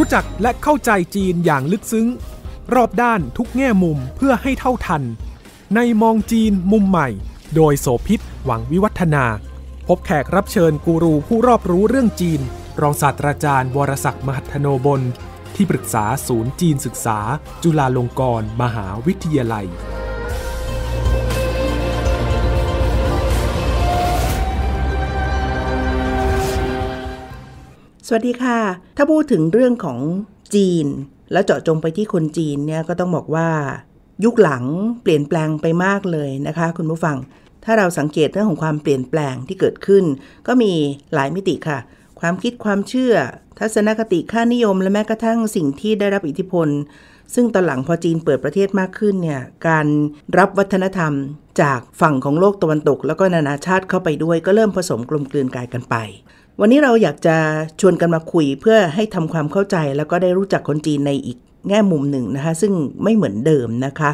รู้จักและเข้าใจจีนอย่างลึกซึ้ง รอบด้านทุกแง่มุมเพื่อให้เท่าทัน ในมองจีนมุมใหม่ โดยโสพิษหวังวิวัฒนา พบแขกรับเชิญกูรูผู้รอบรู้เรื่องจีน รองศาสตราจารย์วรศักดิ์มหัทโนบลที่ปรึกษาศูนย์จีนศึกษา จุฬาลงกรณ์มหาวิทยาลัยสวัสดีค่ะ ถ้าพูดถึงเรื่องของจีนแล้วเจาะจงไปที่คนจีนเนี่ยก็ต้องบอกว่า ยุคหลังเปลี่ยนแปลงไปมากเลยนะคะคุณผู้ฟัง ถ้าเราสังเกตเรื่องของความเปลี่ยนแปลงที่เกิดขึ้น ก็มีหลายมิติค่ะ ความคิดความเชื่อทัศนคติค่านิยมและแม้กระทั่งสิ่งที่ได้รับอิทธิพล ซึ่งตอนหลังพอจีนเปิดประเทศมากขึ้นเนี่ยการรับวัฒนธรรมจากฝั่งของโลกตะวันตกแล้วก็นานาชาติเข้าไปด้วย ก็เริ่มผสมกลมกลืนกายกันไปวันนี้เราอยากจะชวนกันมาคุยเพื่อให้ทำความเข้าใจ แล้วก็ได้รู้จักคนจีนในอีกแง่มุมหนึ่งนะคะ ซึ่งไม่เหมือนเดิมนะคะ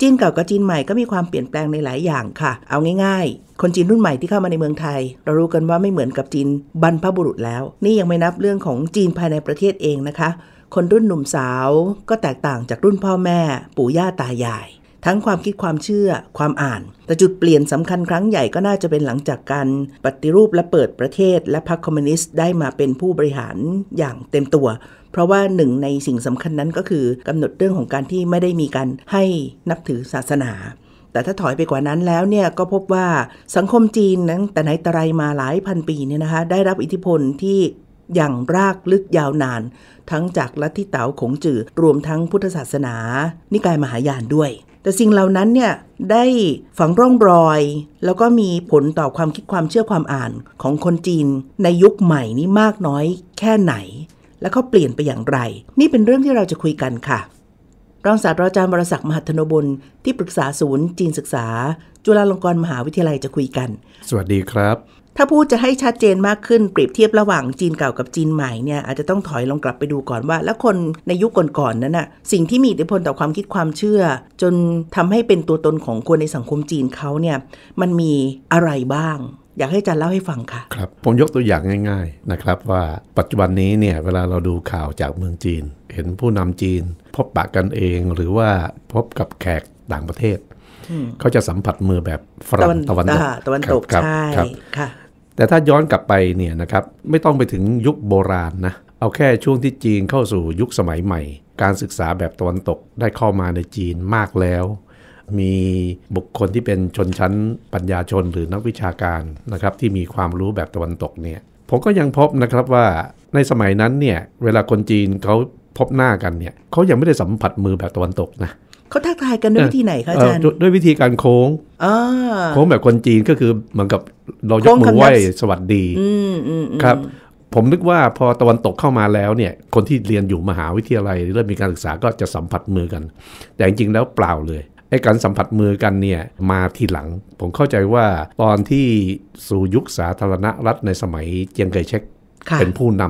จีนเก่ากับจีนใหม่ก็มีความเปลี่ยนแปลงในหลายอย่างค่ะ เอาง่ายๆ คนจีนรุ่นใหม่ที่เข้ามาในเมืองไทย เรารู้กันว่าไม่เหมือนกับจีนบรรพบุรุษแล้ว นี่ยังไม่นับเรื่องของจีนภายในประเทศเองนะคะ คนรุ่นหนุ่มสาว ก็แตกต่างจากรุ่นพ่อแม่ปู่ย่าตายายทั้งความคิดความเชื่อ ความอ่าน แต่จุดเปลี่ยนสำคัญครั้งใหญ่ก็น่าจะเป็นหลังจากการ ปฏิรูปและเปิดประเทศและพรรคคอมมิวนิสต์ได้มาเป็นผู้บริหารอย่างเต็มตัว เพราะว่าหนึ่งในสิ่งสำคัญนั้นก็คือกำหนดเรื่องของการที่ไม่ได้มีการให้นับถือศาสนา แต่ถ้าถอยไปกว่านั้นแล้วเนี่ยก็พบว่าสังคมจีนนั้นแต่ไหนแต่ไรมาหลายพันปีเนี่ยนะคะได้รับอิทธิพลที่อย่างรากลึกยาวนาน ทั้งจากลัทธิเต๋าขงจือรวมทั้งพุทธศาสนา นิกายมหายานด้วยแต่สิ่งเหล่านั้นเนี่ยได้ฝังร่องรอย แล้วก็มีผลต่อความคิดความเชื่อความอ่านของคนจีนในยุคใหม่นี้มากน้อยแค่ไหน และเขาเปลี่ยนไปอย่างไร นี่เป็นเรื่องที่เราจะคุยกันค่ะรองศาสตราจารย์บรศักดิ์มหัทนบุญที่ปรึกษาศูนย์จีนศึกษา จุฬาลงกรณ์มหาวิทยาลัยจะคุยกัน สวัสดีครับถ้าพูดจะให้ชัดเจนมากขึ้นเปรียบเทียบระหว่างจีนเก่ากับจีนใหม่เนี่ยอาจจะต้องถอยลงกลับไปดูก่อนว่า แล้วคนในยุคก่อนๆนั้นน่ะสิ่งที่มีอิทธิพลต่อความคิดความเชื่อ จนทำให้เป็นตัวตนของคนในสังคมจีนเขาเนี่ย มันมีอะไรบ้าง อยากให้อาจารย์เล่าให้ฟังค่ะ ครับ ผมยกตัวอย่างง่าย ๆ นะครับ ว่าปัจจุบันนี้เนี่ย เวลาเราดูข่าวจากเมืองจีน เห็นผู้นำจีน พบปะกันเองหรือว่าพบกับแขกต่างประเทศเขาจะสัมผัสมือแบบฝรั่งตะวันตกตะวันตกใช่ค่ะแต่ถ้าย้อนกลับไปเนี่ยนะครับไม่ต้องไปถึงยุคโบราณนะเอาแค่ช่วงที่จีนเข้าสู่ยุคสมัยใหม่ การศึกษาแบบตะวันตกได้เข้ามาในจีนมากแล้ว มีบุคคลที่เป็นชนชั้นปัญญาชนหรือนักวิชาการนะครับ ที่มีความรู้แบบตะวันตกเนี่ย ผมก็ยังพบนะครับว่าในสมัยนั้นเนี่ยเวลาคนจีนเขาพบหน้ากันเนี่ยเขายังไม่ได้สัมผัสมือแบบตะวันตกนะเขาทักทายกันด้วยวิธีไหนคะอาจารย์ด้วยวิธีการโค้งโค้งแบบคนจีนก็คือเหมือนกับเรายกมือไหว้สวัสดีครับผมนึกว่าพอตะวันตกเข้ามาแล้วเนี่ย คนที่เรียนอยู่มหาวิทยาลัยเริ่มมีการศึกษาก็จะสัมผัสมือกันแต่จริงๆแล้วเปล่าเลยไอ้การสัมผัสมือกันเนี่ย มาทีหลัง ผมเข้าใจว่าตอนที่สู่ยุคสาธารณรัฐในสมัยเจียงไคเช็กเป็นผู้น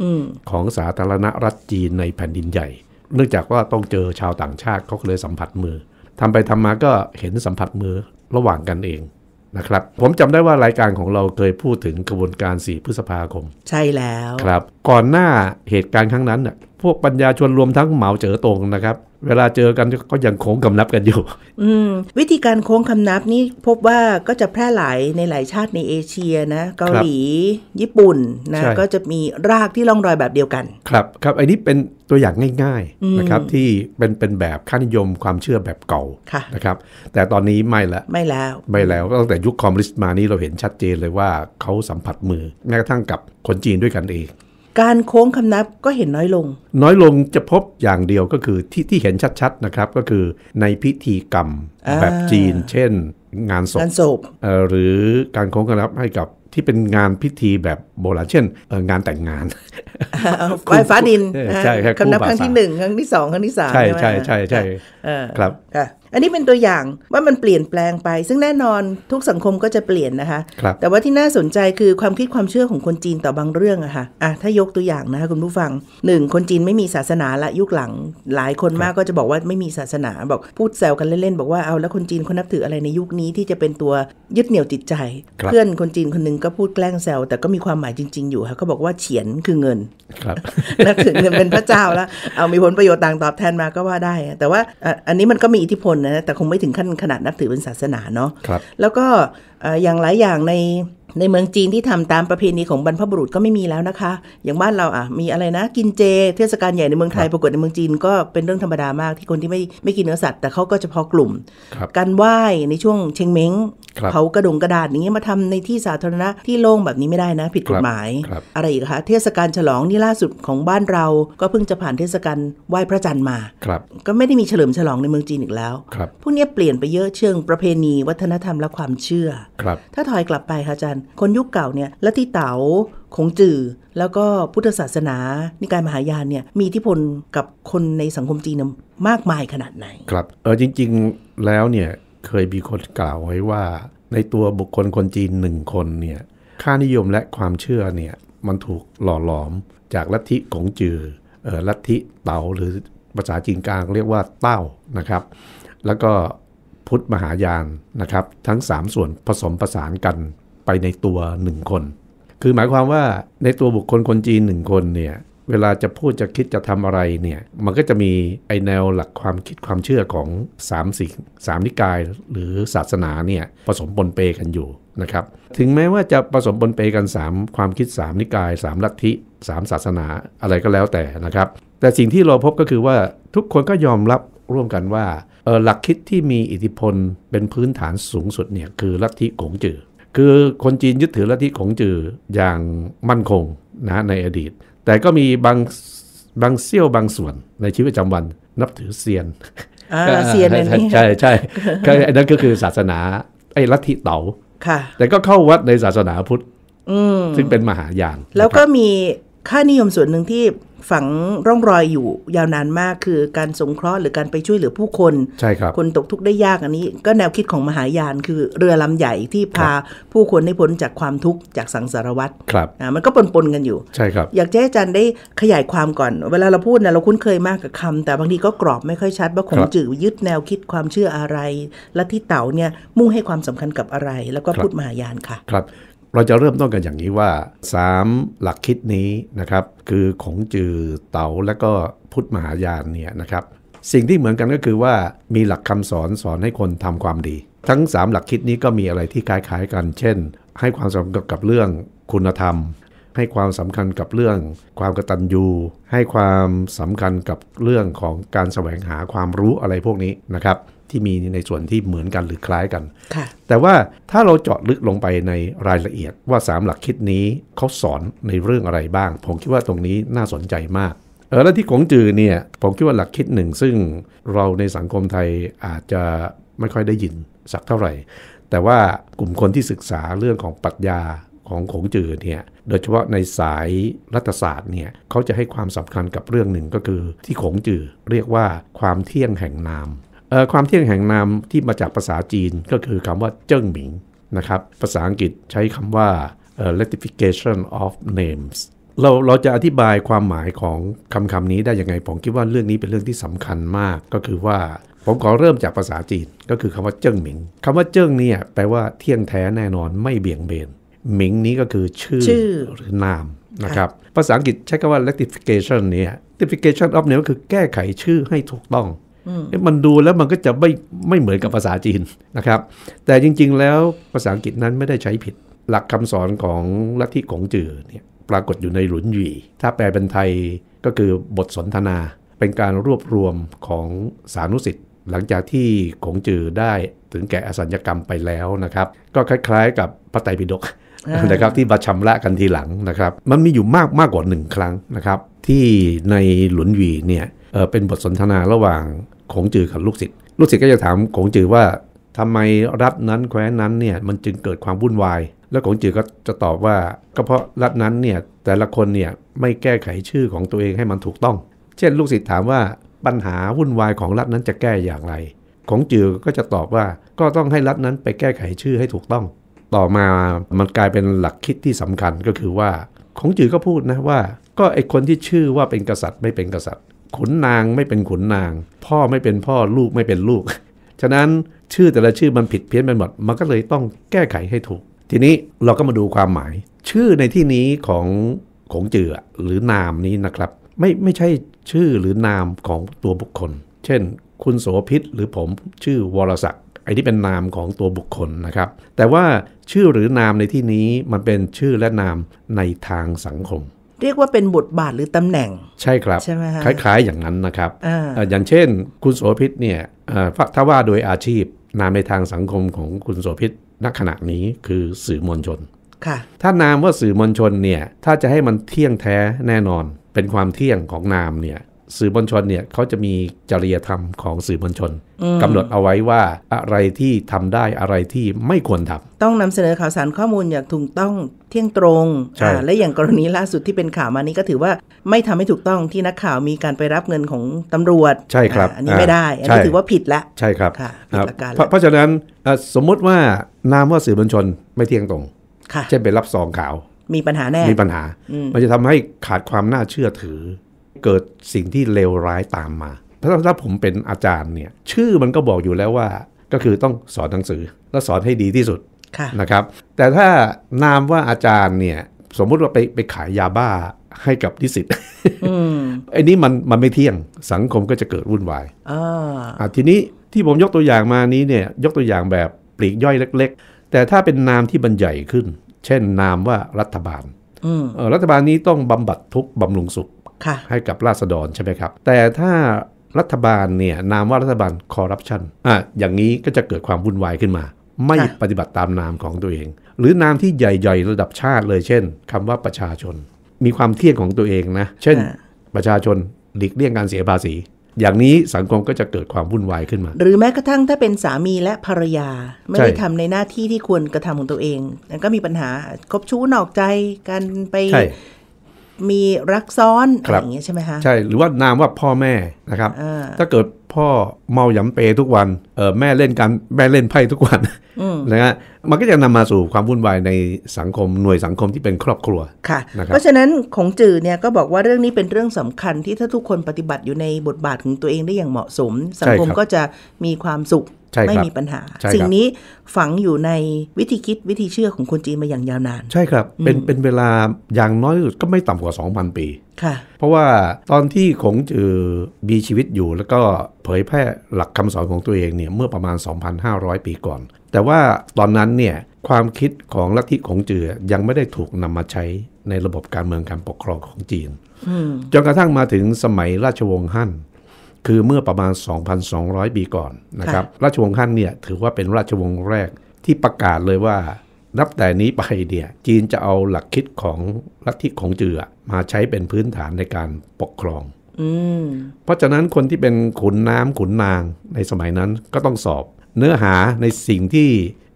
ำของสาธารณรัฐจีนในแผ่นดินใหญ่เนื่องจากว่าต้องเจอชาวต่างชาติเขาเลยสัมผัสมือทำไปทำมาก็เห็นสัมผัสมือระหว่างกันเองนะครับ ผมจำได้ว่ารายการของเราเคยพูดถึงกระบวนการ 4 พฤษภาคม ใช่แล้วครับ ก่อนหน้าเหตุการณ์ครั้งนั้นน่ะพวกปัญญาชนรวมทั้งเหมาเจ๋อตงนะครับ เวลาเจอกันก็ยังโค้งคำนับกันอยู่ อืวิธีการโค้งคำนับนี้พบว่าก็จะแพร่หลายในหลายชาติในเอเชียนะ เกาหลีญี่ปุ่นนะก็จะมีรากที่ล่องรอยแบบเดียวกัน ครับ ครับอันนี้เป็นตัวอย่างง่ายๆนะครับที่เป็นเป็นแบบค่านิยมความเชื่อแบบเก่าะนะครับ แต่ตอนนี้ไม่ละไม่แล้วไม่แล้วตั้งแต่ยุคคอมมิวนิสต์มานี้เราเห็นชัดเจนเลยว่าเขาสัมผัสมือแม้กระทั่งกับคนจีนด้วยกันเองการโค้งคำนับก็เห็นน้อยลง น้อยลงจะพบอย่างเดียวก็คือ ที่ที่เห็นชัด ๆนะครับ ก็คือในพิธีกรรมแบบจีนเช่นงานศพงานศพหรือการโค้งคำนับให้กับที่เป็นงานพิธีแบบโบราณเช่นงานแต่งงานไฟฟ้าดินใช่ครับคำนับครั้งที่หนึ่ง ครั้งที่สองครั้งที่สามใช่ใช่ใช่ใช่ครับอันนี้เป็นตัวอย่างว่ามันเปลี่ยนแปลงไป ซึ่งแน่นอนทุกสังคมก็จะเปลี่ยนนะคะคแต่ว่าที่น่าสนใจคือความคิดความเชื่อของคนจีนต่อบางเรื่องอะคะ่ะอ่ะถ้ายกตัวอย่างนะคะคุณผู้ฟังหนึ่งคนจีนไม่มีศาสนาละยุคหลังหลายคนมากก็จะบอกว่าไม่มีศาสนา บอกพูดแซวกันเล่นๆบอกว่าเอาแล้วคนจีนคนนับถืออะไรในยุคนี้ที่จะเป็นตัวยึดเหนี่ยวจิตใจ เพื่อนคนจีนคนนึงก็พูดแกล้งแซวแต่ก็มีความหมายจริง ๆอยู่ค่ะเขาบอกว่าเฉียนคือเงินนับถือเงินเป็นพระเจ้าแล้วเอามีผลประโยชน์ต่างตอบแทนมาก็ว่าได้ แต่ว่าอันนี้มันก็มีอิทธิพลนนะแต่คงไม่ถึงขั้นขนาดนับถือเป็นศาสนาเนาะ แล้วก็อย่างหลายอย่างในในเมืองจีนที่ทำตามประเพณีของบรรพบุรุษก็ไม่มีแล้วนะคะ อย่างบ้านเราอ่ะ มีอะไรนะกินเจเทศกาลใหญ่ในเมืองไทยปรากฏในเมืองจีนก็เป็นเรื่องธรรมดามากที่คนที่ไม่ไม่กินเนื้อสัตว์ แต่เขาก็เฉพาะกลุ่มการไหว้ในช่วงเชงเม้งเผากระดงกระดาษอย่างเงี้ยมาทำในที่สาธารณะที่โล่งแบบนี้ไม่ได้นะ ผิดกฎหมายอะไรอีกคะเทศกาลฉลองนี่ล่าสุดของบ้านเรา ก็เพิ่งจะผ่านเทศกาลไหว้พระจันทร์มาก็ไม่ได้มีเฉลิมฉลองในเมืองจีนอีกแล้วพวกนี้เปลี่ยนไปเยอะเชิงประเพณีวัฒนธรรมและความเชื่อถ้าถอยกลับไปค่ะอาจารย์คนยุคเก่าเนี่ย ลัทธิเต๋าคงจื่อแล้วก็พุทธศาสนา นิกายมหายานเนี่ย มีอิทธิพลกับคนในสังคมจีนมากมายขนาดไหน ครับ เออ จริงๆแล้วเนี่ย เคยมีคนกล่าวไว้ว่า ในตัวบุคคลคนจีนหนึ่งคนเนี่ย ค่านิยมและความเชื่อเนี่ย มันถูกหล่อหลอมจากลัทธิของจือออลัทธิเต๋า หรือภาษาจีนกลางเรียกว่าเต้า นะครับ แล้วก็พุทธมหายานนะครับ ทั้ง 3 ส่วนผสมประสานกันไปในตัวหนึ่งคน คือหมายความว่าในตัวบุคคลคนจีนหนึ่งคนเนี่ย เวลาจะพูดจะคิดจะทำอะไรเนี่ย มันก็จะมีไอแนวหลักความคิดความเชื่อของ3ามสิ่งสามนิกายหรือศาสนาเนี่ยผสมปนเปกันอยู่นะครับ ถึงแม้ว่าจะผสมปนเปกัน 3 ความคิด 3 นิกาย3ลัทธิ 3 ศาสนาอะไรก็แล้วแต่นะครับ แต่สิ่งที่เราพบก็คือว่าทุกคนก็ยอมรับร่วมกันว่าหลักคิดที่มีอิทธิพลเป็นพื้นฐานสูงสุดเนี่ยคือลัทธิขงจือคือคนจีนยึดถือลัทธิของจืออย่างมั่นคงนะในอดีต แต่ก็มีบางบางเซี่ยวบางส่วนในชีวิตประจำวัน นับถือเซียนเซียนนีใช่ใช่ใช่อ้นั่นก็คือศาสนาไอ้ลัทธิเต๋าค่ะ แต่ก็เข้าวัดในศาสนาพุทธซึ่งเป็นมหายาน แล้วก็มีค่านิยมส่วนหนึ่งที่ฝังร่องรอยอยู่ยาวนานมากคือการสงเคราะห์หรือการไปช่วยเหลือผู้คนใช่ครับคนตกทุกข์ได้ยากอันนี้ก็แนวคิดของมหายาน คือเรือลำใหญ่ที่พาผู้คนให้พ้นจากความทุกข์จากสังสารวัตรครับนะมันก็ปนปนกันอยู่ใช่ครับอยากให้อาจารย์ได้ขยายความก่อน เวลาเราพูดนะเราคุ้นเคยมากกับคำ แต่บางทีก็กรอบไม่ค่อยชัด ว่าคงจื่อยึดแนวคิดความเชื่ออะไรและที่เต่าเนี่ยมุ่งให้ความสำคัญกับอะไร แล้วก็พูดมหายานค่ะครับเราจะเริ่มต้นกันอย่างนี้ว่า 3 หลักคิดนี้นะครับ คือของจือเต๋าและก็พุทธมหายานเนี่ยนะครับ สิ่งที่เหมือนกันก็คือว่ามีหลักคำสอนสอนให้คนทำความดี ทั้ง 3 หลักคิดนี้ก็มีอะไรที่คล้าย ๆ กัน เช่น ให้ความสำคัญกับเรื่องคุณธรรม ให้ความสำคัญกับเรื่องความกตัญญูให้ความสำคัญกับเรื่องของการแสวงหาความรู้อะไรพวกนี้นะครับที่มีในส่วนที่เหมือนกันหรือคล้ายกัน แต่ว่าถ้าเราเจาะลึกลงไปในรายละเอียดว่า3หลักคิดนี้เขาสอนในเรื่องอะไรบ้าง ผมคิดว่าตรงนี้น่าสนใจมาก เออแล้วที่ของจือเนี่ยผมคิดว่าหลักคิดหนึ่งซึ่งเราในสังคมไทยอาจจะไม่ค่อยได้ยินสักเท่าไหร่แต่ว่ากลุ่มคนที่ศึกษาเรื่องของปรัชญาของขงจือเนี่ยโดยเฉพาะในสายรัฐศาสตร์เนี่ยเขาจะให้ความสำคัญกับเรื่องหนึ่งก็คือที่ขงจือเรียกว่าความเที่ยงแห่งนามความเที่ยงแห่งนามที่มาจากภาษาจีนก็คือคำว่าเจิ้งหมิงนะครับภาษาอังกฤษใช้คำว่า rectification of names เราเราจะอธิบายความหมายของคำคำนี้ได้ยังไงผมคิดว่าเรื่องนี้เป็นเรื่องที่สำคัญมาก ก็คือว่าผมขอเริ่มจากภาษาจีนก็คือคำว่าเจิ้งหมิงคำว่าเจิ้งเนี่ยแปลว่าเที่ยงแท้แน่นอนไม่เบี่ยงเบนหมิงนี้ก็คือ ชื่อ หรือนามนะครับภาษาอังกฤษใช้คำว่า rectification เนี่ย rectification of name ก็คือแก้ไขชื่อให้ถูกต้องมันดูแล้วมันก็จะไม่ไม่เหมือนกับภาษาจีนนะครับ แต่จริงๆ แล้วภาษาอังกฤษนั้นไม่ได้ใช้ผิดหลักคำสอนของลัทธิของจือเนี่ยปรากฏอยู่ในหลุนหวีถ้าแปลเป็นไทยก็คือบทสนทนาเป็นการรวบรวมของสานุสิทธิ์ หลังจากที่ขงจือได้ถึงแก่อสัญกรรมไปแล้วนะครับ ก็คล้าย ๆ กับพระไตรปิฎกนะครับที่บัชมระกันทีหลังนะครับ มันมีอยู่มากมากกว่าหนึ่งครั้งนะครับ ที่ในหลุนหวีเนี่ยเป็นบทสนทนาระหว่างขงจือกับลูกศิษย์ลูกศิษย์ก็จะถามขงจือว่าทำไมรัฐนั้นแคว้นนั้นเนี่ยมันจึงเกิดความวุ่นวายแล้วขงจือก็จะตอบว่าก็เพราะรัฐนั้นเนี่ยแต่ละคนเนี่ยไม่แก้ไขชื่อของตัวเองให้มันถูกต้องเช่นลูกศิษย์ถามว่าปัญหาวุ่นวายของรัฐนั้นจะแก้อย่างไรของจือก็จะตอบว่าก็ต้องให้รัฐนั้นไปแก้ไขชื่อให้ถูกต้อง ต่อมามันกลายเป็นหลักคิดที่สำคัญก็คือว่าของจือก็พูดนะว่า ก็ไอคนที่ชื่อว่าเป็นกษัตริย์ไม่เป็นกษัตริย์ขุนนางไม่เป็นขุนนาง พ่อไม่เป็นพ่อลูกไม่เป็นลูก ฉะนั้นชื่อแต่ละชื่อมันผิดเพี้ยนไปหมด มันก็เลยต้องแก้ไขให้ถูก ทีนี้เราก็มาดูความหมาย ชื่อในที่นี้ของของเจือหรือนามนี้นะครับไม่ไม่ใช่ชื่อหรือนามของตัวบุคคล เช่นคุณโสพิษหรือผมชื่อวรศักดิ์ไอ้ที่เป็นนามของตัวบุคคลนะครับ แต่ว่าชื่อหรือนามในที่นี้มันเป็นชื่อและนามในทางสังคมเรียกว่าเป็นบทบาทหรือตำแหน่งใช่ครับใช่ไหมคะคล้าย ๆอย่างนั้นนะครับออย่างเช่น คุณโสภิตเนี่ยถ้าว่าโดยอาชีพ นามในทางสังคมของคุณโสภิตณขณะนี้คือสื่อมวลชนค่ะถ้านามว่าสื่อมวลชนเนี่ยถ้าจะให้มันเที่ยงแท้แน่นอนเป็นความเที่ยงของนามเนี่ยสื่อมวลชนเนี่ยเขาจะมีจริยธรรมของสื่อมวลชน กำหนดเอาไว้ว่าอะไรที่ทำได้อะไรที่ไม่ควรทำต้องนำเสนอข่าวสารข้อมูลอย่างถูกต้องเที่ยงตรง และอย่างกรณีล่าสุดที่เป็นข่าวมานี้ก็ถือว่าไม่ทำให้ถูกต้องที่นักข่าวมีการไปรับเงินของตำรวจใช่ครับอันนี้ไม่ได้ อันนี้ถือว่าผิดละใช่ครับผิดหลักการเพราะฉะนั้นสมมุติว่านามว่าสื่อมวลชนไม่เที่ยงตรงเช่นไปรับซองข่าว มีปัญหาแน่มีปัญหา มันจะทำให้ขาดความน่าเชื่อถือเกิดสิ่งที่เลวร้ายตามมาเพราะถ้าผมเป็นอาจารย์เนี่ยชื่อมันก็บอกอยู่แล้วว่าก็คือต้องสอนหนังสือและสอนให้ดีที่สุดนะครับ แต่ถ้านามว่าอาจารย์เนี่ยสมมุติว่าไปไปขายยาบ้าให้กับนิสิตไอ้นี้มันมันไม่เที่ยงสังคมก็จะเกิดวุ่นวายอ่าทีนี้ที่ผมยกตัวอย่างมานี้เนี่ยยกตัวอย่างแบบปลีกย่อยเล็ก ๆ แต่ถ้าเป็นนามที่บรรใหญ่ขึ้น เช่น นามว่ารัฐบาลรัฐบาลนี้ต้องบำบัดทุกบำรุงสุขให้กับราษฎรใช่ไหมครับ แต่ถ้ารัฐบาลเนี่ยนามว่ารัฐบาลคอร์รัปชันอ่ะอย่างนี้ก็จะเกิดความวุ่นวายขึ้นมา ไม่ปฏิบัติตามนามของตัวเอง หรือนามที่ใหญ่ๆระดับชาติเลยเช่น คำว่าประชาชน มีความเที่ยงของตัวเองนะ เช่น ประชาชนหลีกเลี่ยงการเสียภาษีอย่างนี้สังคมก็จะเกิดความวุ่นวายขึ้นมา หรือแม้กระทั่งถ้าเป็นสามีและภรรยา ไม่ได้ทำในหน้าที่ที่ควรกระทำของตัวเองก็มีปัญหาคบชู้นอกใจกันไปมีรักซ้อนอะไรอย่างเงี้ยใช่ไหมคะ ใช่หรือว่านามว่าพ่อแม่นะครับถ้าเกิดพ่อเมาหยำเปทุกวันเออแม่เล่นการแม่เล่นไพ่ทุกวันนะฮะมันก็จะนำมาสู่ความวุ่นวายในสังคมหน่วยสังคมที่เป็นครอบครัวค่ะะเพราะฉะนั้นของจื่อเนี่ยก็บอกว่าเรื่องนี้เป็นเรื่องสำคัญที่ถ้าทุกคนปฏิบัติอยู่ในบทบาทของตัวเองได้อย่างเหมาะสม สังคมก็จะมีความสุขไม่มีปัญหา สิ่งนี้ฝังอยู่ในวิธีคิดวิธีเชื่อของคนจีนมาอย่างยาวนานใช่ครับเป็นเป็นเวลาอย่างน้อยก็ไม่ต่ำกว่า2,000 ปีเพราะว่าตอนที่ขงจือมีชีวิตอยู่แล้วก็เผยแพร่หลักคำสอนของตัวเองเนี่ยเมื่อประมาณ 2,500 ปีก่อน แต่ว่าตอนนั้นเนี่ยความคิดของลัทธิขงจือยังไม่ได้ถูกนำมาใช้ในระบบการเมืองการปกครองของจีนจนกระทั่งมาถึงสมัยราชวงศ์ฮั่นคือเมื่อประมาณ 2,200 ปีก่อนนะครับราชวงศ์ฮั่นเนี่ยถือว่าเป็นราชวงศ์แรกที่ประกาศเลยว่านับแต่นี้ไปเนี่ยจีนจะเอาหลักคิดของลัทธิของจือมาใช้เป็นพื้นฐานในการปกครองเพราะฉะนั้นคนที่เป็นขุนน้ำขุนนางในสมัยนั้นก็ต้องสอบเนื้อหาในสิ่งที่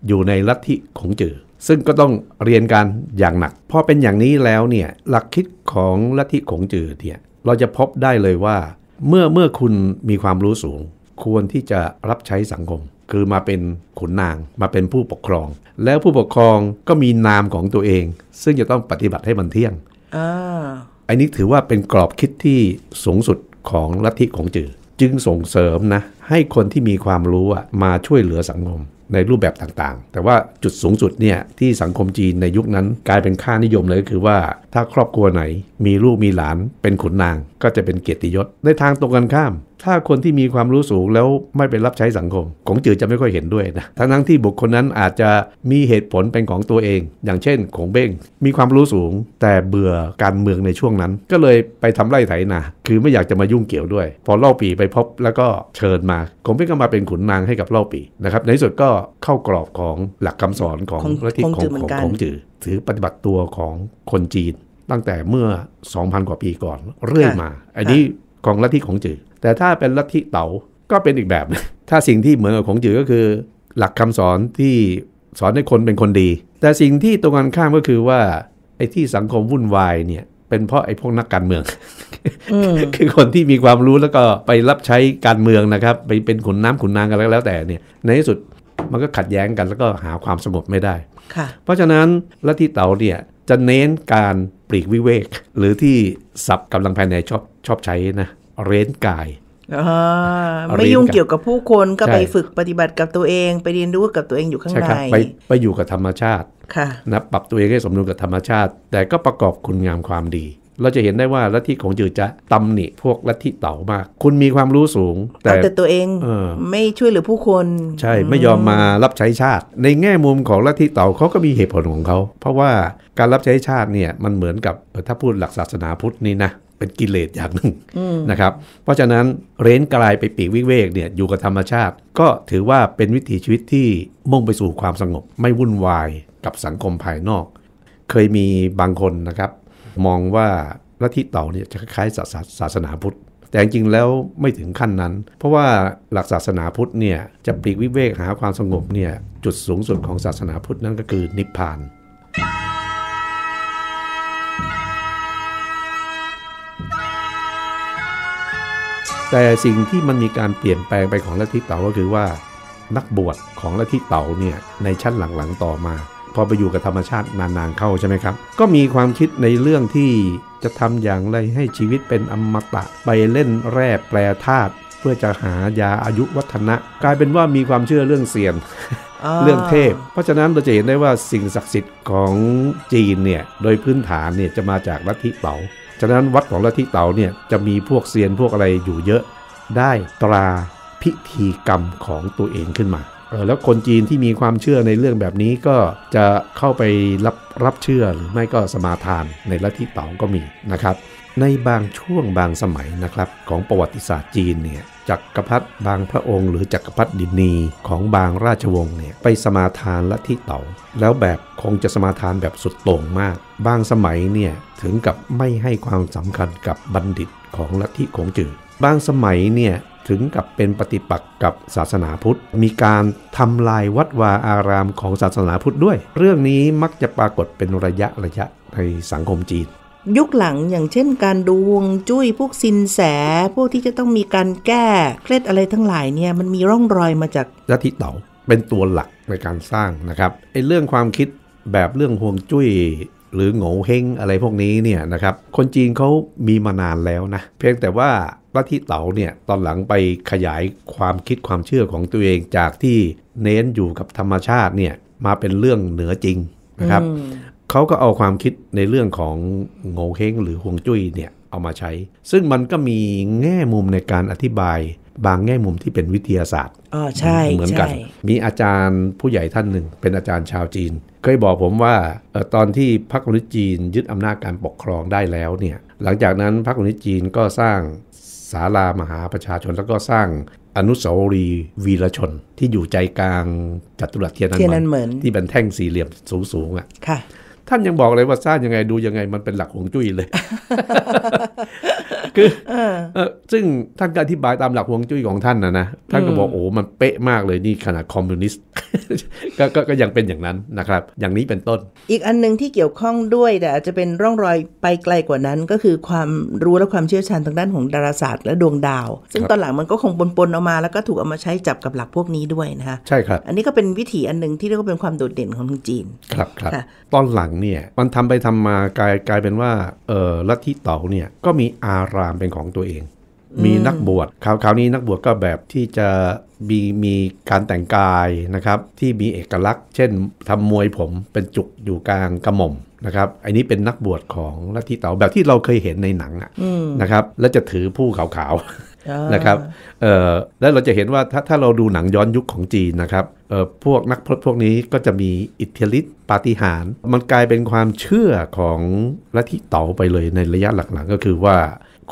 อยู่ในลัทธิของจือซึ่งก็ต้องเรียนกันอย่างหนักพอเป็นอย่างนี้แล้วเนี่ยหลักคิดของลัทธิของจือเนี่ยเราจะพบได้เลยว่า เมื่อเมื่อคุณมีความรู้สูง ควรที่จะรับใช้สังคมคือมาเป็นขุนนางมาเป็นผู้ปกครอง แล้วผู้ปกครองก็มีนามของตัวเอง ซึ่งจะต้องปฏิบัติให้มันเที่ยงอันนี้ถือว่าเป็นกรอบคิดที่สูงสุดของลัทธิของจือจึงส่งเสริมนะให้คนที่มีความรู้มาช่วยเหลือสังคมในรูปแบบต่างๆ แต่ว่าจุดสูงสุดเนี่ยที่สังคมจีนในยุคนั้น กลายเป็นค่านิยมเลยก็คือว่าถ้าครอบครัวไหนมีลูกมีหลานเป็นขุนนาง ก็จะเป็นเกียรติยศในทางตรงกันข้าม ถ้าคนที่มีความรู้สูงแล้วไม่เป็นรับใช้สังคมองจือจะไม่ค่อยเห็นด้วยนะทั้งทั้งที่บุคคลนั้นอาจจะมีเหตุผลเป็นของตัวเอง อย่างเช่นขงเบ้งมีความรู้สูง แต่เบื่อการเมืองในช่วงนั้น ก็เลยไปทำไร่ไถนาคือไม่อยากจะมายุ่งเกี่ยวด้วย พอเล่าปีไปพบ แล้วก็เชิญมาคงเป็นกรมาเป็นขุนนางให้กับเล่าปีนะครับ ในสุดก็เข้ากรอบของหลักคำสอนของรัฐที่ของของจือถือปฏิบัติตัวของคนจีน ตั้งแต่เมื่อ2,000กว่าปีก่อน เรื่อยมาอันนี้ของลัทธิของจือแต่ถ้าเป็นลัทธิเต๋าก็เป็นอีกแบบนถ้าสิ่งที่เหมือนกับของจือก็คือ หลักคำสอนที่สอนให้คนเป็นคนดี แต่สิ่งที่ตรงกันข้ามก็คือว่าไอ้ที่สังคมวุ่นวายเนี่ยเป็นเพราะไอ้พวกนักการเมืองคือคนที่มีความรู้แล้วก็ไปรับใช้การเมืองนะครับไปเป็นขุนน้ำขุนนางกันแล้วแต่เนี่ย ในที่สุดมันก็ขัดแย้งกันแล้วก็หาความสงบไม่ได้เพราะฉะนั้นลัทธิเต๋าเนี่ยจะเน้นการปลีกวิเวกหรือที่สับกํกำลังภายในชอบชอบใช้นะ เร้นกาย ไม่ยุ่งเกี่ยวกับผู้คนก็ไปฝึกปฏิบัติกับตัวเอง ไปเรียนรู้กับตัวเองอยู่ข้างในไปไปอยู่กับธรรมชาตินะปรับตัวเองให้สมดุลกับธรรมชาติ แต่ก็ประกอบคุณงามความดีเราจะเห็นได้ว่าลัทธิของจือจะ ตำหนิพวกลัทธิเต่ามาก คุณมีความรู้สูง แต่แตตัวเองเออไม่ช่วยเหลือผู้คน ใช่ ไม่ยอมมารับใช้ชาติ ในแง่มุมของลัทธิเต่าเขาก็มีเหตุผลของเขา เพราะว่าการรับใช้ชาติเนี่ยมันเหมือนกับถ้าพูดหลักศาสนาพุทธนี่นะ เป็นกิเลสอย่างหนึ่งนะครับ เพราะฉะนั้นเรนกลายไปปีกวิเวกเนี่ย อยู่กับธรรมชาติ ก็ถือว่าเป็นวิถีชีวิตที่มุ่งไปสู่ความสงบ ไม่วุ่นวายกับสังคมภายนอก เคยมีบางคนนะครับมองว่าลัทธิเต่าเนี่ยจะคล้ายๆศาสนาพุทธ แต่จริงๆแล้วไม่ถึงขั้นนั้น เพราะว่าหลักศาสนาพุทธเนี่ยจะปลีกวิเวกหาความสงบเนี่ยจุดสูงสุดของศาสนาพุทธนั่นก็คือนิพพาน แต่สิ่งที่มันมีการเปลี่ยนแปลงไปของลัทธิเต๋าก็คือว่า นักบวชของลัทธิเต๋าเนี่ยในชั้นหลังๆต่อมาพอไปอยู่กับธรรมชาตินานๆเข้าใช่ไหมครับ ก็มีความคิดในเรื่องที่จะทำอย่างไรให้ชีวิตเป็นอมตะ ไปเล่นแร่แปรธาตุเพื่อจะหายาอายุวัฒนะ กลายเป็นว่ามีความเชื่อเรื่องเสียน เรื่องเทพ เพราะฉะนั้นเราจะเห็นได้ว่าสิ่งศักดิ์สิทธิ์ของจีนเนี่ย โดยพื้นฐานเนี่ยจะมาจากลัทธิเต๋าฉะนั้นวัดของลัทธิเต๋าเนี่ยจะมีพวกเซียนพวกอะไรอยู่เยอะได้ตราพิธีกรรมของตัวเองขึ้นมาแล้วคนจีนที่มีความเชื่อในเรื่องแบบนี้ก็จะเข้าไปรับรับเชื่อหรือไม่ก็สมาทานในลัทธิเต๋าก็มีนะครับ ในบางช่วงบางสมัยนะครับ ของประวัติศาสตร์จีนเนี่ย จักรพรรดิบางพระองค์หรือจักรพรรดินีของบางราชวงศ์เนี่ยไปสมาทานลัทธิเต๋าแล้วแบบคงจะสมาทานแบบสุดโต่งมากบางสมัยเนี่ยถึงกับไม่ให้ความสำคัญกับบัณฑิตของลัทธิของจือบางสมัยเนี่ยถึงกับเป็นปฏิปักษ์กับศาสนาพุทธ มีการทำลายวัดวาอารามของศาสนาพุทธด้วย เรื่องนี้มักจะปรากฏเป็นระยะระยะในสังคมจีน ยุคหลังอย่างเช่นการดูวงจุ้ยพวกสินแส พวกที่จะต้องมีการแก้เคล็ดอะไรทั้งหลายเนี่ย มันมีร่องรอยมาจากลัทธิเต๋าเป็นตัวหลักในการสร้างนะครับไอ้เรื่องความคิดแบบเรื่องห่วงจุ้ยหรือโง่เฮงอะไรพวกนี้เนี่ยนะครับ คนจีนเขามีมานานแล้วนะ เพียงแต่ว่าลัทธิเต๋าเนี่ยตอนหลังไปขยายความคิดความเชื่อของตัวเองจากที่เน้นอยู่กับธรรมชาติเนี่ยมาเป็นเรื่องเหนือจริงนะครับเขาก็เอาความคิดในเรื่องของโง่เฮงหรือห่วงจุ้ยเนี่ยเอามาใช้ ซึ่งมันก็มีแง่มุมในการอธิบายบางแง่มุมที่เป็นวิทยาศาสตร์อ๋อใช่เหมือนกัน มีอาจารย์ผู้ใหญ่ท่านหนึ่ง เป็นอาจารย์ชาวจีน เคยบอกผมว่า ตอนที่พรรคคอมมิวนิสต์จีนยึดอำนาจการปกครองได้แล้วเนี่ยหลังจากนั้นพรรคคอมมิวนิสต์จีนก็สร้างศาลามหาประชาชน แล้วก็สร้างอนุสาวรีย์วีรชนที่อยู่ใจกลางจัตุรัสเทียนนันเหมือนที่เป็นแท่งสี่เหลี่ยมสูงๆอ่ะค่ะท่านยังบอกเลยว่าสร้างยังไงดูยังไงมันเป็นหลักของจุ้ยเลย คือซึ่งท่านก็อธิบายตามหลักฮวงจุ้ยของท่านนะนะท่านก็บอกโอ้มันเป๊ะมากเลยนี่ขนาดคอมมิวนิสต์ก็ยังเป็นอย่างนั้นนะครับ อย่างนี้เป็นต้น อีกอันนึงที่เกี่ยวข้องด้วยแต่อาจจะเป็นร่องรอยไปไกลกว่านั้น ก็คือความรู้และความเชี่ยวชาญทางด้านของดาราศาสตร์และดวงดาวซึ่งตอนหลังมันก็คงปนๆออกมา แล้วก็ถูกเอามาใช้จับกับหลักพวกนี้ด้วยนะคะใช่ครับ อันนี้ก็เป็นวิถีอันหนึ่งที่เรียกว่าเป็นความโดดเด่นของทางจีนครับครับ ตอนหลังเนี่ยมันทำไปทำมากลายกลายเป็นว่าเออลัทธิเต๋าเนี่ยก็มีอารามเป็นของตัวเอง มีนักบวชคราวคราวนี้นักบวชก็แบบที่จะมีมีการแต่งกายนะครับ ที่มีเอกลักษณ์เช่น ทำมวยผมเป็นจุกอยู่กลางกระหม่อมนะครับอันนี้เป็นนักบวชของลัทธิเต๋าแบบที่เราเคยเห็นในหนังนะครับและจะถือผู้ขาวๆนะครับแล้วเราจะเห็นว่าถ้าถ้าเราดูหนังย้อนยุคของจีนนะครับพวกนักพรตพวกนี้ก็จะมีอิทธิฤทธิ์ปาฏิหาริย์มันกลายเป็นความเชื่อของลัทธิเต๋าไปเลยในระยะหลังๆก็คือว่า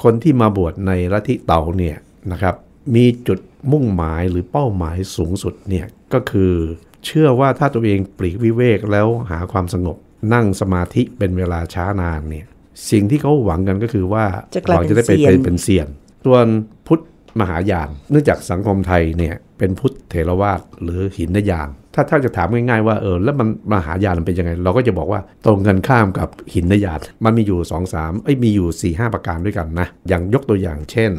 คนที่มาบวชในลัทธิเต๋าเนี่ยนะครับมีจุดมุ่งหมายหรือเป้าหมายสูงสุดเนี่ยก็คือเชื่อว่าถ้าตัวเองปลีกวิเวกแล้วหาความสงบนั่งสมาธิเป็นเวลาช้านานเนี่ยสิ่งที่เขาหวังกันก็คือว่าเราจะได้ไปเป็นเซียนส่วนพุทธมหายานเนื่องจากสังคมไทยเนี่ยเป็นพุทธเถรวาทหรือหินนยานถ้าถ้าจะถามง่ายๆว่าเออแล้วมันมหายานมันเป็นยังไง เราก็จะบอกว่าตรงกันข้ามกับหินนยานมันมีอยู่2อสามเอ้ยมีอยู่4ี่หประการด้วยกันนะอย่างยกตัวอย่างเช่น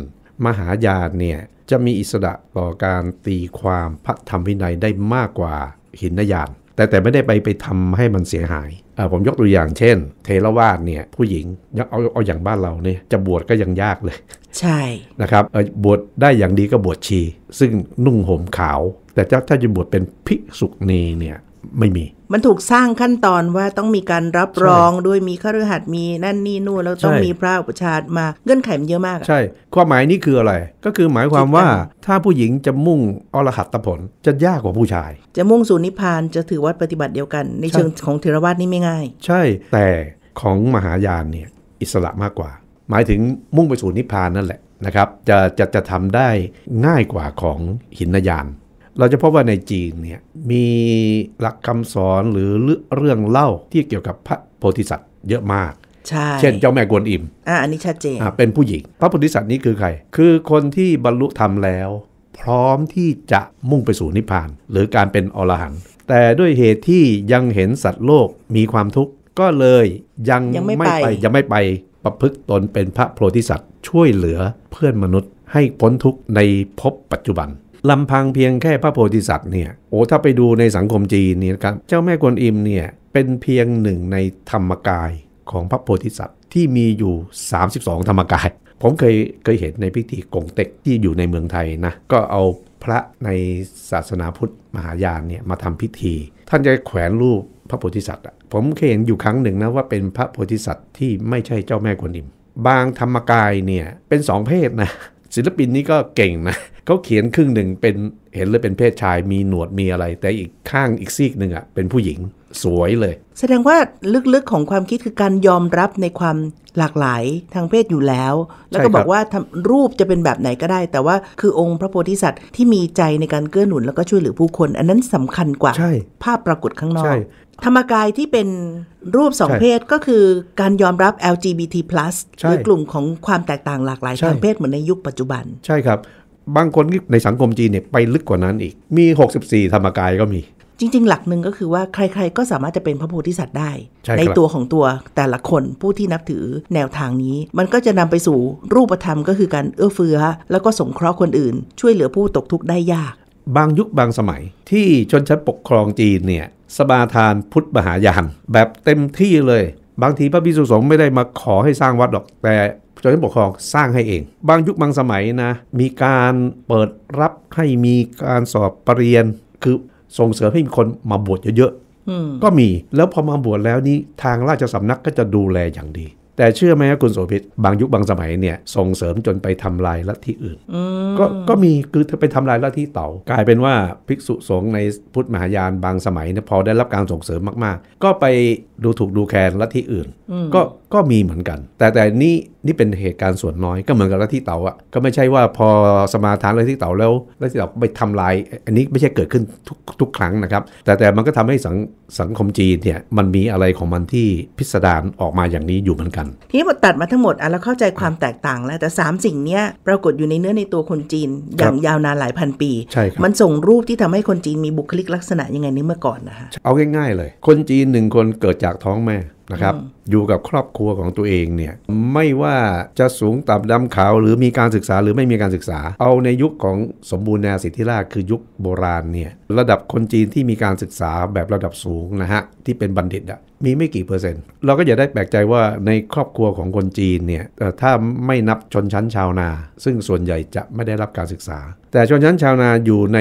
มหายานเนี่ยจะมีอิสระต่อการตีความพระธรรมวินัยได้มากกว่าหินนยานแต่แต่ไม่ได้ไปไปทำให้มันเสียหาย ผมยกตัวอย่างเช่น เทรวาสเนี่ยผู้หญิงเอาเอาอย่างบ้านเราเนี่ยจะบวชก็ยังยากเลย ใช่นะครับ บวชได้อย่างดีก็บวชชี ซึ่งนุ่งห่มขาว แต่ถ้าจะบวชเป็นภิกษุณีเนี่ยไม่มี มันถูกสร้างขั้นตอนว่าต้องมีการรับรอง ด้วยมีข้คฤหัสมีนั่นนี่นู่นแล้วต้องมีพระอุปชาติมา เงื่อนไขมันเยอะมาก ใช่ ความหมายนี้คืออะไรก็คือหมายความว่าถ้าผู้หญิงจะมุ่งอรหัตผลจะยากกว่าผู้ชาย จะมุ่งสู่นิพพานจะถือวัดปฏิบัติเดียวกันในเชิงของเทรวาสนี่ไม่ง่ายใช่แต่ของมหายานเนี่ยอิสระมากกว่า หมายถึงมุ่งไปสู่นิพพานนั่นแหละนะครับ จะจะจะทำได้ง่ายกว่าของหินยานเราจะพบว่าในจีนเนี่ยมีหลักคำสอนหรือเรื่องเล่าที่เกี่ยวกับพระโพธิสัตว์ เยอะมากเช่นเจ้าแม่กวนอิมอ่าอันนี้ชัดเจนอ่าเป็นผู้หญิงพระโพธิสัตว์นี้คือใคร คือคนที่บรรลุธรรมแล้ว พร้อมที่จะมุ่งไปสู่นิพพาน หรือการเป็นอรหันต์แต่ด้วยเหตุที่ยังเห็นสัตว์โลกมีความทุกข์ ก็เลยยังยงไม่ไปยังไม่ไปประพฤติตนเป็นพระโพธิสัตว์ช่วยเหลือเพื่อนมนุษย์ ให้พ้นทุกข์ในภพปัจจุบันลำพังเพียงแค่พระโพธิสัตว์เนี่ยโอ้ถ้าไปดูในสังคมจีนนี่นะครับเจ้าแม่กวนอิมเนี่ย เป็นเพียงหนึ่งในธรรมกายของพระโพธิสัตว์ที่มีอยู่ 32 ธรรมกาย ผมเคยเคยเห็นในพิธีกงเต็กที่อยู่ในเมืองไทยนะก็เอาพระในศาสนาพุทธมหายานเนี่ยมาทำพิธี ท่านจะแขวนรูปพระโพธิสัตว์ผมเคยเห็นอยู่ครั้งหนึ่งนะ ว่าเป็นพระโพธิสัตว์ที่ไม่ใช่เจ้าแม่กวนอิมบางธรรมกายเนี่ย เป็นสองเพศนะศิลปินนี่ก็เก่งนะเขาเขียนครึ่งหนึ่งเป็นเห็นเลยเป็นเพศชายมีหนวดมีอะไร แต่อีกข้างอีกซีกหนึ่งอ่ะเป็นผู้หญิงสวยเลย แสดงว่าลึกๆ ของความคิดคือการยอมรับในความหลากหลายทางเพศอยู่แล้ว แล้วก็บอกว่ารูปจะเป็นแบบไหนก็ได้ แต่ว่าคือองค์พระโพธิสัตว์ที่มีใจในการเกื้อหนุนแล้วก็ช่วยเหลือผู้คน อันนั้นสำคัญกว่าภาพปรากฏข้างนอกธรรมกายที่เป็นรูปสองเพศก็คือการยอมรับ LGBT+ หรือกลุ่มของความแตกต่างหลากหลายทางเพศเหมือนในยุคปัจจุบันใช่ครับบางคนในสังคมจีนเนี่ยไปลึกกว่านั้นอีก มี 64 ธรรมกายก็มี จริงๆ หลักหนึ่งก็คือว่าใคร ๆ ก็สามารถจะเป็นพระโพธิสัตว์ได้ ในตัวของตัวแต่ละคนผู้ที่นับถือแนวทางนี้มันก็จะนำไปสู่รูปธรรมก็คือการเอื้อเฟื้อแล้วก็สงเคราะห์คนอื่นช่วยเหลือผู้ตกทุกข์ได้ยาก บางยุคบางสมัย ที่ชนชั้นปกครองจีนเนี่ยสมาทานพุทธมหายานแบบเต็มที่เลย บางทีพระบิสุสงฆ์ไม่ได้มาขอให้สร้างวัดหรอกแต่จ้าหน้าที่ปกครองสร้างให้เอง บางยุคบางสมัยนะ มีการเปิดรับให้มีการสอบปรริญญาคือส่งเสริมให้มีคนมาบวชเยอะๆก็มีแล้วพอมาบวชแล้วนี้ทางราชสำนักก็จะดูแลอย่างดี แต่เชื่อไหมคคุณโสภิตบางยุคบางสมัยเนี่ยส่งเสริมจนไปทำลายลัทธิอื่นก็ก็มีคือไปทำลายลัทธิเต่ากลายเป็นว่าภิกษุสงฆ์ในพุทธมหายานบางสมัยเนี่ยพอได้รับการส่งเสริมมาก ๆ ก็ไปดูถูกดูแคลนลัทธิอื่นก็ก็มีเหมือนกัน แต่แต่นี่นี่เป็นเหตุการณ์ส่วนน้อยก็เหมือนกับลัทธิเต๋าอ่ะก็ไม่ใช่ว่าพอสมาทานลัทธิเต๋าแล้วลัทธิเต๋าไปทำลาย อันนี้ไม่ใช่เกิดขึ้นทุกทุกครั้งนะครับ แต่แต่มันก็ทำให้สังสังคมจีนเนี่ยมันมีอะไรของมันที่พิสดารออกมาอย่างนี้อยู่เหมือนกัน ทีนี้บทตัดมาทั้งหมดอ่ะเราเข้าใจความแตกต่างแล้วแต่ 3 สิ่งเนี้ยปรากฏอยู่ในเนื้อในตัวคนจีนอย่างยาวนานหลายพันปีใช่มันส่งรูปที่ทำให้คนจีนมีบุคลิกลักษณะยังไงนี้เมื่อก่อนนะคะเอาง่ายๆ เลย คนจีนหนึ่งคนเกิดจากท้องแม่นะครับอยู่กับครอบครัวของตัวเองเนี่ยไม่ว่าจะสูงต่ำดำขาวหรือมีการศึกษาหรือไม่มีการศึกษา เอาในยุคของสมบูรณาสิทธิราชคือยุคโบราณเนี่ยระดับคนจีนที่มีการศึกษาแบบระดับสูงนะฮะ ที่เป็นบัณฑิตอะมีไม่กี่เปอร์เซ็นต์เราก็อย่าได้แปลกใจว่าในครอบครัวของคนจีนเนี่ยถ้าไม่นับชนชั้นชาวนา ซึ่งส่วนใหญ่จะไม่ได้รับการศึกษา แต่ชนชั้นชาวนาอยู่ใน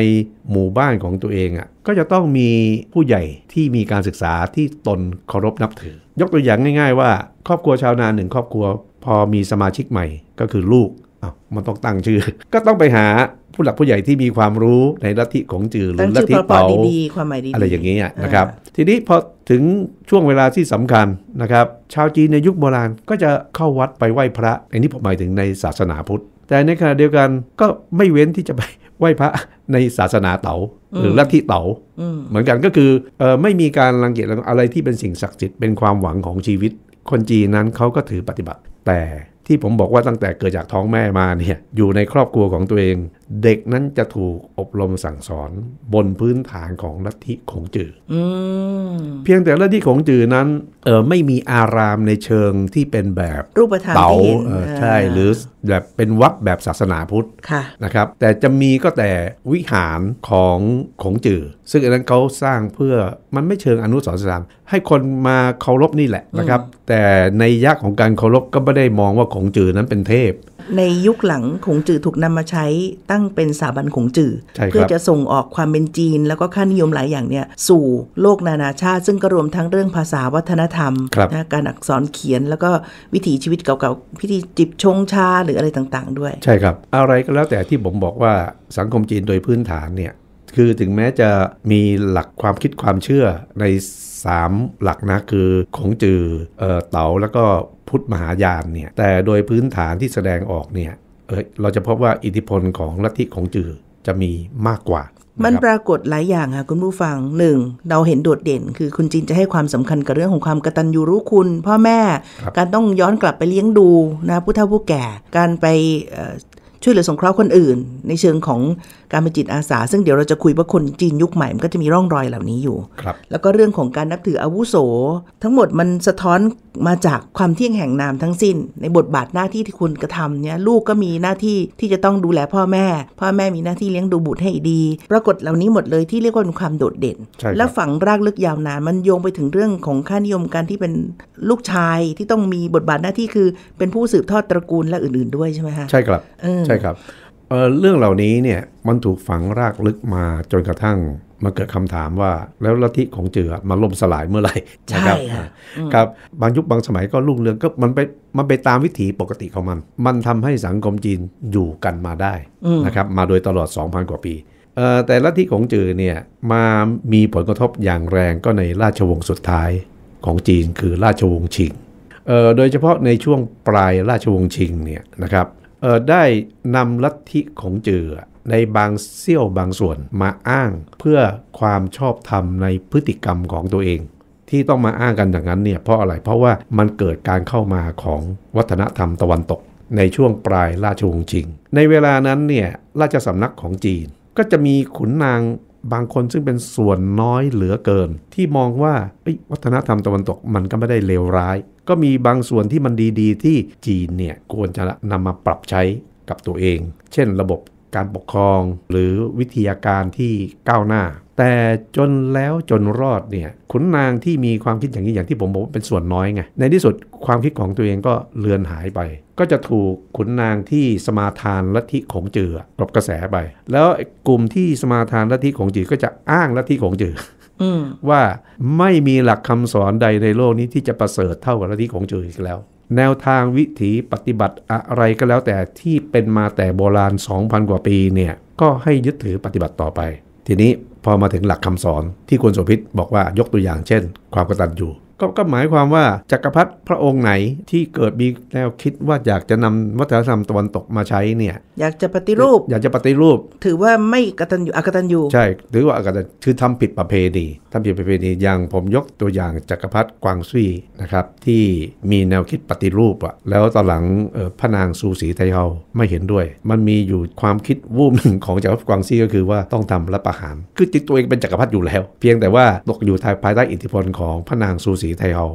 หมู่บ้านของตัวเองอะ่ะก็จะต้องมีผู้ใหญ่ที่มีการศึกษาที่ตนเคารพนับถือ ยกตัวอย่างง่ายๆว่าครอบครัวชาวนาหนึ่งครอบครัวพอมีสมาชิกใหม่ก็คือลูกอ้าวมันต้องตั้งชื่อ ก็ต้องไปหาผู้หลักผู้ใหญ่ที่มีความรู้ในลัทธิของจือหรือลัทธิเปาอะไรอย่างนี้นะครับ ทีนี้พอถึงช่วงเวลาที่สำคัญนะครับ ชาวจีนในยุคโบราณก็จะเข้าวัดไปไหว้พระ อันนี้ผมหมายถึงในศาสนาพุทธ แต่ในขณะเดียวกันก็ไม่เว้นที่จะไปไหว้พระในศาสนาเต๋าหรือลัทธิเต๋าเหมือนกันก็คือไม่มีการรังเกียจอะไรที่เป็นสิ่งศักดิ์สิทธิ์เป็นความหวังของชีวิต คนจีนนั้นเขาก็ถือปฏิบัติแต่ที่ผมบอกว่าตั้งแต่เกิดจากท้องแม่มาเนี่ยอยู่ในครอบครัวของตัวเองเด็กนั้นจะถูกอบรมสั่งสอนบนพื้นฐานของลัทธิขงจืออเพียงแต่ลัทธิขงจือนั้นเออไม่มีอารามในเชิงที่เป็นแบบรูปธรรมเต๋าใช่ หรือแบบเป็นวัดแบบศาสนาพุทธะนะครับ แต่จะมีก็แต่วิหารของขงจือซึ่งอันนั้นเขาสร้างเพื่อมันไม่เชิงอนุสรณ์สถานให้คนมาเคารพนี่แหละนะครับ แต่ในยักษ์ของการเคารพก็ไม่ได้มองว่าขงจือนั้นเป็นเทพในยุคหลังขงจือถูกนำมาใช้ตั้งเป็นสถาบันขงจือเพื่อจะส่งออกความเป็นจีนแล้วก็ค่านิยมหลายอย่างเนี่ย สู่โลกนานาชาติ ซึ่งก็รวมทั้งเรื่องภาษาวัฒนธรรมนะการอักษรเขียนแล้วก็วิถีชีวิตเก่าๆพิธีจิบชงชาหรืออะไรต่างๆด้วย ใช่ครับ อะไรก็แล้วแต่ที่ผมบอกว่าสังคมจีนโดยพื้นฐานเนี่ยคือถึงแม้จะมีหลักความคิดความเชื่อใน3หลักนะคือขงจือเออเต๋าแล้วก็พุทธมหายานเนี่ย แต่โดยพื้นฐานที่แสดงออกเนี่ยเเราจะพบว่าอิทธิพลของลัทธิของจือจะมีมากกว่า มันปรากฏหลายอย่างค่ะคุณผู้ฟังหนึ่ง เราเห็นโดดเด่นคือคุณจีนจะให้ความสำคัญกับเรื่องของความกตัญญูรู้คุณ พ่อแม่การต้องย้อนกลับไปเลี้ยงดูนะผู้เฒ่าผู้แก่การไปช่วยเหลือสงเคราะห์คนอื่น ในเชิงของการเป็นจิตอาสาซึ่งเดี๋ยวเราจะคุยว่าคนจีนยุคใหม่มันก็จะมีร่องรอยเหล่านี้อยู่แล้วก็เรื่องของการนับถืออาวุโส ทั้งหมดมันสะท้อนมาจากความเที่ยงแห่งนามทั้งสิ้น ในบทบาทหน้าที่ที่คุณกระทำเนี่ยลูกก็มีหน้าที่ที่จะต้องดูแลพ่อแม่ พ่อแม่มีหน้าที่เลี้ยงดูบุตรให้ดีปรากฏเหล่านี้หมดเลยที่เรียกว่าเป็นความโดดเด่น และฝังรากลึกยาวนานมันโยงไปถึงเรื่องของค่านิยมการที่เป็นลูกชายที่ต้องมีบทบาทหน้าที่คือ เป็นผู้สืบทอดตระกูลและอื่นๆด้วยใช่ไหมฮะใช่ครับใช่ครับเเรื่องเหล่านี้เนี่ยมันถูกฝังรากลึกมาจนกระทั่ง มาเกิดคำถามว่าแล้วลัทธิของเจือมาล่มสลายเมื่อไหร่ช่ครับครับบางยุคบางสมัยก็ลุ่งเรืองก็มันไปมันไปตามวิถีปกติของมัน มันทำให้สังคมจีนอยู่กันมาได้นะครับ มาโดยตลอด 2,000 กว่าปี แต่ลัทธิของจือเนี่ยมามีผลกระทบอย่างแรงก็ในราชวงศ์สุดท้ายของจีนคือราชวงศ์ชิงโดยเฉพาะในช่วงปลายราชวงศ์ชิงเนี่ยนะครับได้นำลัทธิของเจือในบางเซี่ยวบางส่วนมาอ้างเพื่อความชอบธรรมในพฤติกรรมของตัวเอง ที่ต้องมาอ้างกันอย่างนั้นเนี่ยเพราะอะไรเพราะว่ามันเกิดการเข้ามาของวัฒนธรรมตะวันตกในช่วงปลายราชวงศ์ชิง ในเวลานั้นเนี่ยราชสำนักของจีนก็จะมีขุนนางบางคนซึ่งเป็นส่วนน้อยเหลือเกิน ที่มองว่าวัฒนธรรมตะวันตกมันก็ไม่ได้เลวร้าย ก็มีบางส่วนที่มันดีๆ ที่จีนเนี่ยควรจะนำมาปรับใช้กับตัวเอง เช่นระบบการปกครองหรือวิทยาการที่ก้าวหน้า แต่จนแล้วจนรอดเนี่ย ขุนนางที่มีความคิดอย่างนี้ อย่างที่ผมบอกเป็นส่วนน้อยไง ในที่สุดความคิดของตัวเองก็เลือนหายไป ก็จะถูกขุนนางที่สมาทานลัทธิของจือกลบกระแสไป แล้วกลุ่มที่สมาทานลัทธิของจือก็จะอ้างลัทธิของจือว่าไม่มีหลักคำสอนใดในโลกนี้ที่จะประเสริฐเท่ากับลัทธิของจืออีกแล้วแนวทางวิถีปฏิบัติอะไรก็แล้วแต่ที่เป็นมาแต่โบราณ 2,000 กว่าปีเนี่ยก็ให้ยึดถือปฏิบัติต่อไป ทีนี้พอมาถึงหลักคำสอนที่คุณโสภิตบอกว่ายกตัวอย่างเช่นความกตัญญูกก็หมายความว่า จักรพรรดิพระองค์ไหนที่เกิดมีแนวคิดว่าอยากจะนำวัฒนธรรมตะวันตกมาใช้เนี่ยอยากจะปฏิรูปอยากจะปฏิรูป ถือว่าไม่กตัญญูอกตัญญูใช่ถือว่าอกตัญญูคือทำผิดประเพณีทำผิดประเพณีอย่างผมยกตัวอย่างจักรพรรดิกวางซุยนะครับที่มีแนวคิดปฏิรูปอะแล้วตอนหลังพระนางซูสีไทเฮาไม่เห็นด้วย มันมีอยู่ความคิดวูบหนึ่งของจักรพรรดิกวางซี่ก็คือว่าต้องทำรัฐประหารคือจิตตัวเองเป็นจักรพรรดิอยู่แล้ว เพียงแต่ว่าตกอยู่ภายใต้อิทธิพลของพระนางซูสีีไทยเอา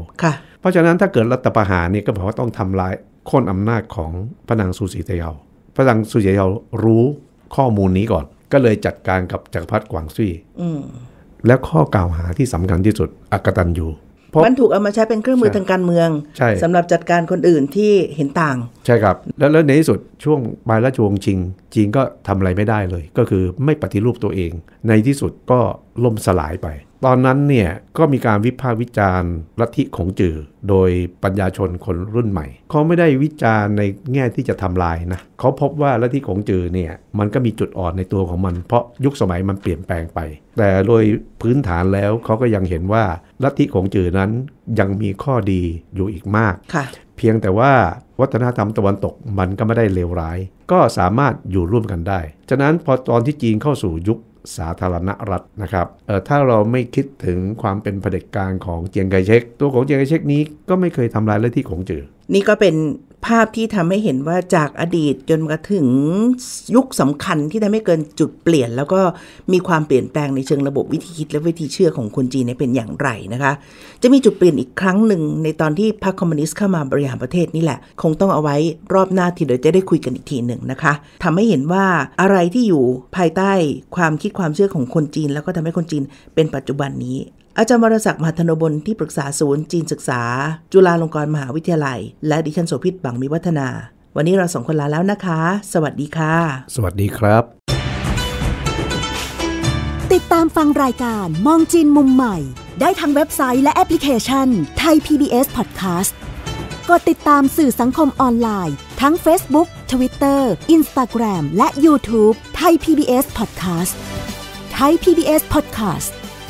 เพราะฉะนั้นถ้าเกิดรัฐประหารนี่ก็แปลว่าต้องทำลายโค่นอำนาจของพระนางซูสีไทยเอาพระนางซูสีไทยเอารู้ข้อมูลนี้ก่อน ก็เลยจัดการกับจักรพรรดิกวางซี่และข้อกล่าวหาที่สำคัญที่สุดอักตันอยู่มันถูกเอามาใช้เป็นเครื่องมือทางการเมืองสำหรับจัดการคนอื่นที่เห็นต่าง ใช่ครับ แล้วในที่สุดช่วงปลายราชวงศ์ชิง จีนก็ทำอะไรไม่ได้เลย ก็คือไม่ปฏิรูปตัวเอง ในที่สุดก็ล่มสลายไปตอนนั้นเนี่ยก็มีการวิพากษ์วิจารณ์ลัทธิของจือโดยปัญญาชนคนรุ่นใหม่ เขาไม่ได้วิจารณ์ในแง่ที่จะทำลายนะเขาพบว่าลัทธิของจือเนี่ยมันก็มีจุดอ่อนในตัวของมันเพราะยุคสมัยมันเปลี่ยนแปลงไป แต่โดยพื้นฐานแล้วเขาก็ยังเห็นว่าลัทธิของจือนั้นยังมีข้อดีอยู่อีกมากเพียงแต่ว่าวัฒนธรรมตะวันตกมันก็ไม่ได้เลวร้าย ก็สามารถอยู่ร่วมกันได้ฉะนั้นพอตอนที่จีนเข้าสู่ยุคสาธารณรัฐนะครับถ้าเราไม่คิดถึงความเป็นเผด็จการของเจียงไคเชกตัวของเจียงไคเชกนี้ก็ไม่เคยทำลายเลที่ของจือ นี่ก็เป็นภาพที่ทำให้เห็นว่าจากอดีตจนมาถึงยุคสำคัญที่ทำให้เกินจุดเปลี่ยน แล้วก็มีความเปลี่ยนแปลงในเชิงระบบวิธีคิดและวิธีเชื่อของคนจีนเป็นอย่างไรนะคะ จะมีจุดเปลี่ยนอีกครั้งหนึ่งในตอนที่พรรคคอมมิวนิสต์เข้ามาบริหารประเทศนี่แหละ คงต้องเอาไว้รอบหน้าที่เดี๋ยวจะได้คุยกันอีกทีหนึ่งนะคะทำให้เห็นว่าอะไรที่อยู่ภายใต้ความคิดความเชื่อของคนจีน แล้วก็ทำให้คนจีนเป็นปัจจุบันนี้อาจารย์วรศักดิ์มหาธนบลที่ปรึกษาศูนย์จีนศึกษา จุฬาลงกรณ์มหาวิทยาลัย และดิฉันโสภิตบังมีวัฒนา วันนี้เราสองคนลาแล้วนะคะ สวัสดีค่ะ สวัสดีครับ ติดตามฟังรายการมองจีนมุมใหม่ ได้ทางเว็บไซต์และแอปพลิเคชันไทย PBS Podcast กดติดตามสื่อสังคมออนไลน์ ทั้ง Facebook Twitter Instagram และ YouTube ไทย PBS Podcast ไทย PBS Podcast